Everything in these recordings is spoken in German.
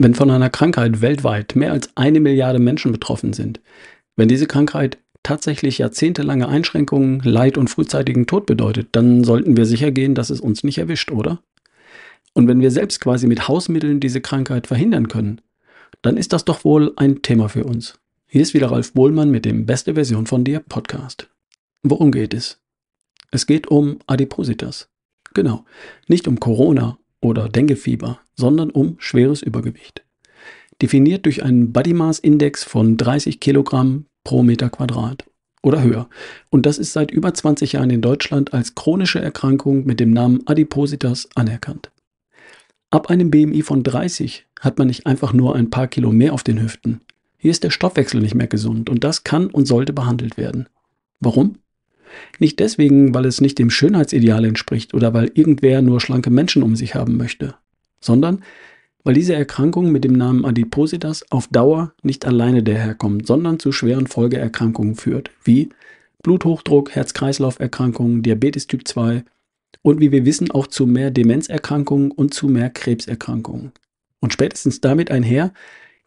Wenn von einer Krankheit weltweit mehr als eine Milliarde Menschen betroffen sind, wenn diese Krankheit tatsächlich jahrzehntelange Einschränkungen, Leid und frühzeitigen Tod bedeutet, dann sollten wir sicher gehen, dass es uns nicht erwischt, oder? Und wenn wir selbst quasi mit Hausmitteln diese Krankheit verhindern können, dann ist das doch wohl ein Thema für uns. Hier ist wieder Ralf Bohlmann mit dem Beste Version von dir Podcast. Worum geht es? Es geht um Adipositas. Genau, nicht um Corona oder Denguefieber, sondern um schweres Übergewicht. Definiert durch einen Body Mass Index von 30 Kilogramm pro Meter Quadrat oder höher. Und das ist seit über 20 Jahren in Deutschland als chronische Erkrankung mit dem Namen Adipositas anerkannt. Ab einem BMI von 30 hat man nicht einfach nur ein paar Kilo mehr auf den Hüften. Hier ist der Stoffwechsel nicht mehr gesund und das kann und sollte behandelt werden. Warum? Nicht deswegen, weil es nicht dem Schönheitsideal entspricht oder weil irgendwer nur schlanke Menschen um sich haben möchte, sondern weil diese Erkrankung mit dem Namen Adipositas auf Dauer nicht alleine daherkommt, sondern zu schweren Folgeerkrankungen führt, wie Bluthochdruck, Herz-Kreislauf-Erkrankungen, Diabetes Typ 2 und wie wir wissen auch zu mehr Demenzerkrankungen und zu mehr Krebserkrankungen. Und spätestens damit einher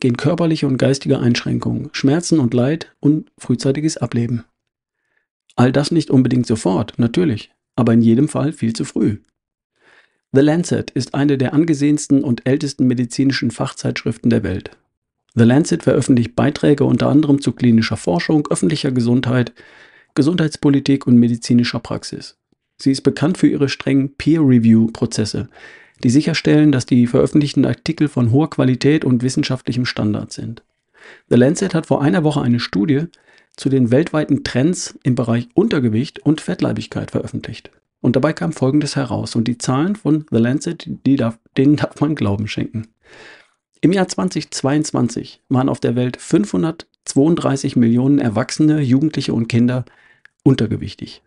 gehen körperliche und geistige Einschränkungen, Schmerzen und Leid und frühzeitiges Ableben. All das nicht unbedingt sofort, natürlich, aber in jedem Fall viel zu früh. The Lancet ist eine der angesehensten und ältesten medizinischen Fachzeitschriften der Welt. The Lancet veröffentlicht Beiträge unter anderem zu klinischer Forschung, öffentlicher Gesundheit, Gesundheitspolitik und medizinischer Praxis. Sie ist bekannt für ihre strengen Peer-Review-Prozesse, die sicherstellen, dass die veröffentlichten Artikel von hoher Qualität und wissenschaftlichem Standard sind. The Lancet hat vor einer Woche eine Studie zu den weltweiten Trends im Bereich Untergewicht und Fettleibigkeit veröffentlicht. Und dabei kam Folgendes heraus und die Zahlen von The Lancet, darf, denen darf man Glauben schenken. Im Jahr 2022 waren auf der Welt 532 Millionen Erwachsene, Jugendliche und Kinder untergewichtig.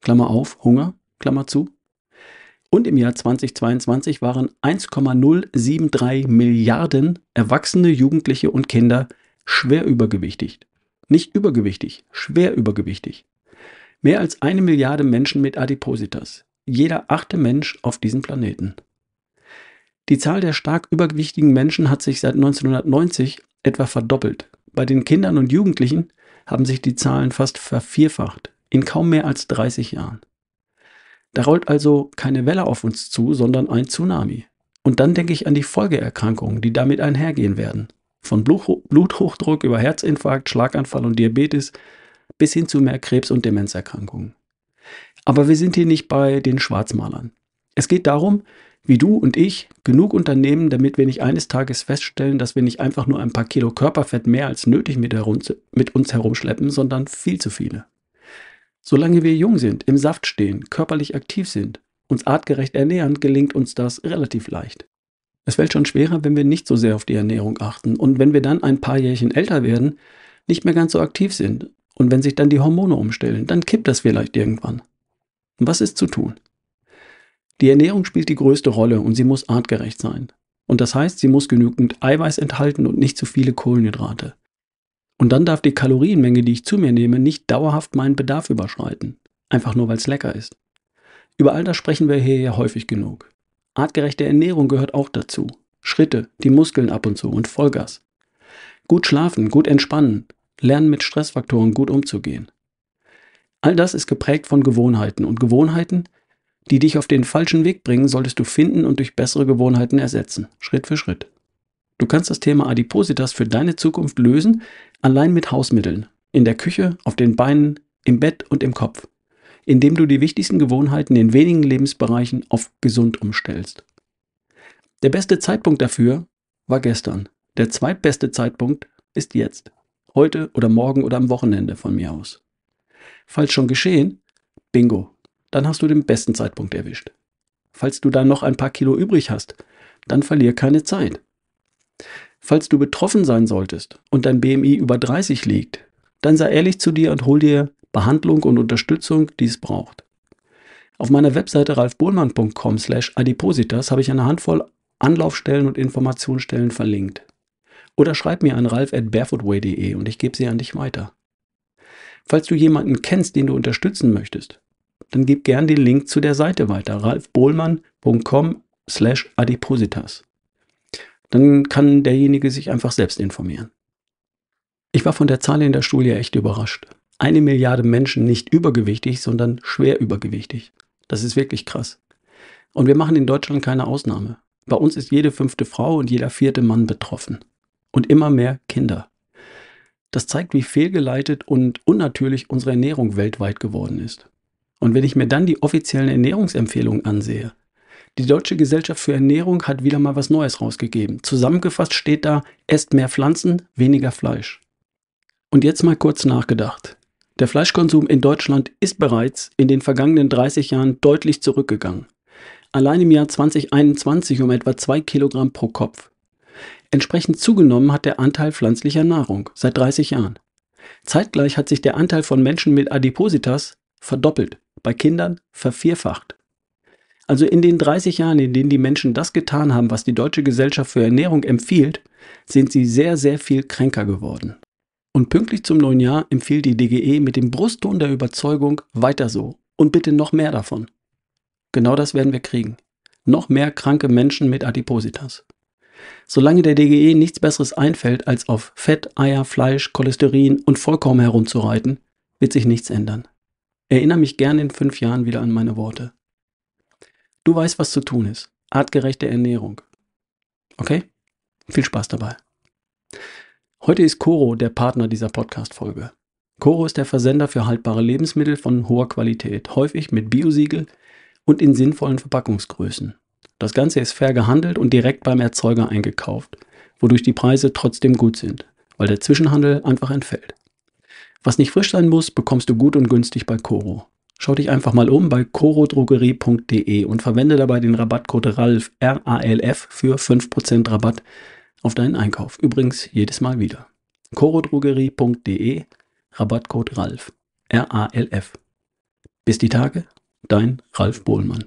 Klammer auf, Hunger, Klammer zu. Und im Jahr 2022 waren 1,073 Milliarden Erwachsene, Jugendliche und Kinder schwer übergewichtig. Nicht übergewichtig, schwer übergewichtig. Mehr als eine Milliarde Menschen mit Adipositas. Jeder achte Mensch auf diesem Planeten. Die Zahl der stark übergewichtigen Menschen hat sich seit 1990 etwa verdoppelt. Bei den Kindern und Jugendlichen haben sich die Zahlen fast vervierfacht in kaum mehr als 30 Jahren. Da rollt also keine Welle auf uns zu, sondern ein Tsunami. Und dann denke ich an die Folgeerkrankungen, die damit einhergehen werden. Von Bluthochdruck über Herzinfarkt, Schlaganfall und Diabetes bis hin zu mehr Krebs- und Demenzerkrankungen. Aber wir sind hier nicht bei den Schwarzmalern. Es geht darum, wie du und ich genug unternehmen, damit wir nicht eines Tages feststellen, dass wir nicht einfach nur ein paar Kilo Körperfett mehr als nötig mit, mit uns herumschleppen, sondern viel zu viele. Solange wir jung sind, im Saft stehen, körperlich aktiv sind, uns artgerecht ernähren, gelingt uns das relativ leicht. Es fällt schon schwerer, wenn wir nicht so sehr auf die Ernährung achten und wenn wir dann ein paar Jährchen älter werden, nicht mehr ganz so aktiv sind. Und wenn sich dann die Hormone umstellen, dann kippt das vielleicht irgendwann. Was ist zu tun? Die Ernährung spielt die größte Rolle und sie muss artgerecht sein. Und das heißt, sie muss genügend Eiweiß enthalten und nicht zu viele Kohlenhydrate. Und dann darf die Kalorienmenge, die ich zu mir nehme, nicht dauerhaft meinen Bedarf überschreiten. Einfach nur, weil es lecker ist. Über all das sprechen wir hier ja häufig genug. Artgerechte Ernährung gehört auch dazu. Schritte, die Muskeln ab und zu und Vollgas. Gut schlafen, gut entspannen, lernen mit Stressfaktoren gut umzugehen. All das ist geprägt von Gewohnheiten und Gewohnheiten, die dich auf den falschen Weg bringen, solltest du finden und durch bessere Gewohnheiten ersetzen, Schritt für Schritt. Du kannst das Thema Adipositas für deine Zukunft lösen, allein mit Hausmitteln, in der Küche, auf den Beinen, im Bett und im Kopf indem du die wichtigsten Gewohnheiten in wenigen Lebensbereichen auf gesund umstellst. Der beste Zeitpunkt dafür war gestern. Der zweitbeste Zeitpunkt ist jetzt. Heute oder morgen oder am Wochenende von mir aus. Falls schon geschehen, bingo, dann hast du den besten Zeitpunkt erwischt. Falls du dann noch ein paar Kilo übrig hast, dann verlier keine Zeit. Falls du betroffen sein solltest und dein BMI über 30 liegt, dann sei ehrlich zu dir und hol dir Behandlung und Unterstützung, die es braucht. Auf meiner Webseite ralfbohlmann.com slash adipositas habe ich eine Handvoll Anlaufstellen und Informationsstellen verlinkt. Oder schreib mir an ralf at barefootway.de und ich gebe sie an dich weiter. Falls du jemanden kennst, den du unterstützen möchtest, dann gib gern den Link zu der Seite weiter, ralfbohlmann.com slash adipositas. Dann kann derjenige sich einfach selbst informieren. Ich war von der Zahl in der Studie echt überrascht eine Milliarde Menschen nicht übergewichtig, sondern schwer übergewichtig. Das ist wirklich krass. Und wir machen in Deutschland keine Ausnahme. Bei uns ist jede fünfte Frau und jeder vierte Mann betroffen. Und immer mehr Kinder. Das zeigt, wie fehlgeleitet und unnatürlich unsere Ernährung weltweit geworden ist. Und wenn ich mir dann die offiziellen Ernährungsempfehlungen ansehe, die Deutsche Gesellschaft für Ernährung hat wieder mal was Neues rausgegeben. Zusammengefasst steht da, esst mehr Pflanzen, weniger Fleisch. Und jetzt mal kurz nachgedacht. Der Fleischkonsum in Deutschland ist bereits in den vergangenen 30 Jahren deutlich zurückgegangen. Allein im Jahr 2021 um etwa 2 Kilogramm pro Kopf. Entsprechend zugenommen hat der Anteil pflanzlicher Nahrung seit 30 Jahren. Zeitgleich hat sich der Anteil von Menschen mit Adipositas verdoppelt, bei Kindern vervierfacht. Also in den 30 Jahren, in denen die Menschen das getan haben, was die Deutsche Gesellschaft für Ernährung empfiehlt, sind sie sehr, sehr viel kränker geworden. Und pünktlich zum neuen Jahr empfiehlt die DGE mit dem Brustton der Überzeugung weiter so und bitte noch mehr davon. Genau das werden wir kriegen. Noch mehr kranke Menschen mit Adipositas. Solange der DGE nichts Besseres einfällt, als auf Fett, Eier, Fleisch, Cholesterin und Vollkorn herumzureiten, wird sich nichts ändern. Erinnere mich gern in fünf Jahren wieder an meine Worte. Du weißt, was zu tun ist. Artgerechte Ernährung. Okay? Viel Spaß dabei. Heute ist Coro der Partner dieser Podcast-Folge. Coro ist der Versender für haltbare Lebensmittel von hoher Qualität, häufig mit Biosiegel und in sinnvollen Verpackungsgrößen. Das Ganze ist fair gehandelt und direkt beim Erzeuger eingekauft, wodurch die Preise trotzdem gut sind, weil der Zwischenhandel einfach entfällt. Was nicht frisch sein muss, bekommst du gut und günstig bei Coro. Schau dich einfach mal um bei corodrogerie.de und verwende dabei den Rabattcode RALF, r für 5% Rabatt auf deinen Einkauf. Übrigens jedes Mal wieder. corodrogerie.de Rabattcode RALF. R-A-L-F. Bis die Tage, dein Ralf Bohlmann.